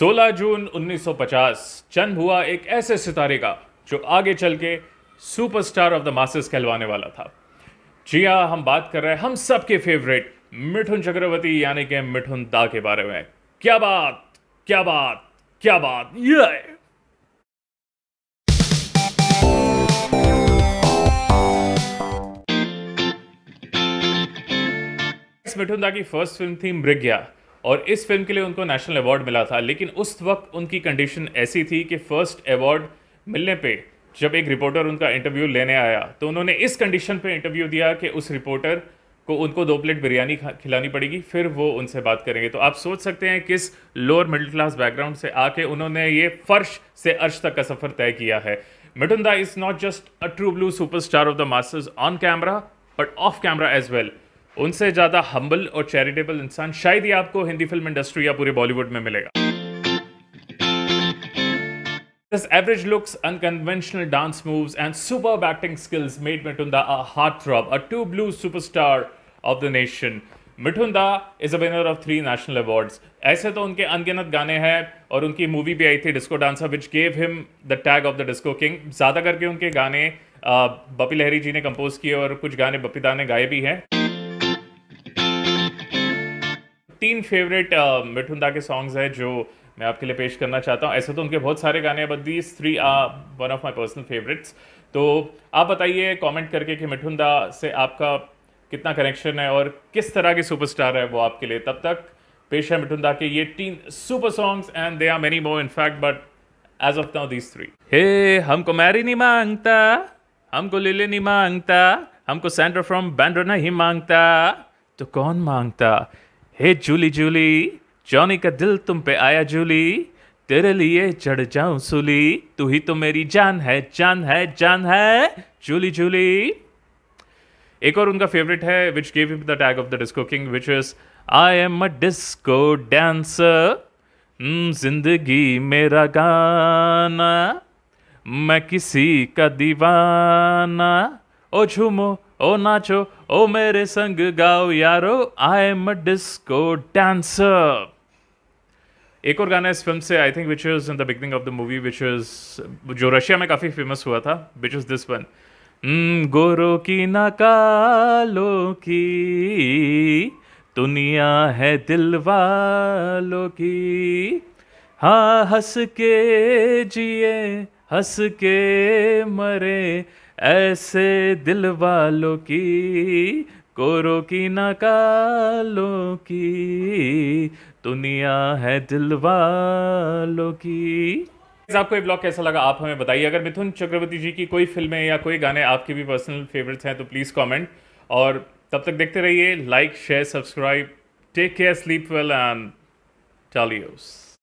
16 जून 1950 जन्म हुआ एक ऐसे सितारे का जो आगे चल के सुपरस्टार ऑफ द मासेस कहलवाने वाला था जी हाँ हम बात कर रहे हैं हम सबके फेवरेट मिठुन चक्रवर्ती यानी कि मिठुन दा के बारे में क्या बात क्या बात क्या बात ये मिठुन दा की फर्स्ट फिल्म थी मृग्या और इस फिल्म के लिए उनको नेशनल अवार्ड मिला था लेकिन उस वक्त उनकी कंडीशन ऐसी थी कि फ़र्स्ट अवार्ड मिलने पे जब एक रिपोर्टर उनका इंटरव्यू लेने आया तो उन्होंने इस कंडीशन पे इंटरव्यू दिया कि उस रिपोर्टर को उनको दो प्लेट बिरयानी खिलानी पड़ेगी फिर वो उनसे बात करेंगे तो आप सोच सकते हैं किस लोअर मिडिल क्लास बैकग्राउंड से आके उन्होंने ये फर्श से अर्श तक का सफ़र तय किया है Mithunda is not just a true blue superstar of the masters on camera but off camera as well उनसे ज़्यादा हम्बल और चैरिटेबल इंसान शायद ही आपको हिंदी फिल्म इंडस्ट्री या पूरे बॉलीवुड में मिलेगा His average looks, unconventional dance moves, and superb acting skills made Mitunda a heartthrob, a two blue superstar of the nation. Mithunda is a winner of three national awards. ऐसे तो उनके अनगिनत गाने हैं और उनकी मूवी भी आई थी disco dancer which gave him the tag of the disco king ज़्यादा करके उनके गाने बपी लहरी जी ने कंपोज किए और कुछ गाने बपीदा ने गाए भी हैं तीन फेवरेट मिठुन दा के सॉन्ग्स हैं जो मैं आपके लिए पेश करना चाहता हूँ ऐसे तो उनके बहुत सारे गाने हैं but these three are one of my personal favourites तो आप बताइए कॉमेंट करके कि मिठुन दा से आपका कितना कनेक्शन है और किस तरह के सुपरस्टार है वो आपके लिए तब तक पेश है मिठुन दा के ये तीन super songs and there are many more in fact but as of now these three हे हमको मैरी नहीं मांगता हमको लिले नहीं मांगता हमको सेंटर फ्रॉम बैंड्रो नहीं मांगता तो कौन मांगता हे जूली जूली जॉनी का दिल तुम पे आया जूली तेरे लिए चढ़ जाऊं सुली तू ही तो मेरी जान है जान है जान है जूली जूली एक और उनका फेवरेट है which gave him the tag of the disco king which is I am a disco dancer जिंदगी मेरा गाना मैं किसी का दीवाना ओ झूमो ओ नाचो ओ मेरे संग गाओ यारो I am a disco dancer एक और गाना इस फिल्म से I think which is in the beginning of the movie which is जो रशिया में काफ़ी फेमस हुआ था विच इज़ दिस वन गोरो की नकालो की दुनिया है दिल वालों की हाँ हंस के जिए हंस के मरे ऐसे दिल वालों की कोरों की नकालों की दुनिया है दिल वालों की आपको ये ब्लॉग कैसा लगा आप हमें बताइए अगर मिथुन चक्रवर्ती जी की कोई फिल्में या कोई गाने आपके भी पर्सनल फेवरेट्स हैं तो प्लीज़ कमेंट और तब तक देखते रहिए like share subscribe take care sleep well and टालियोस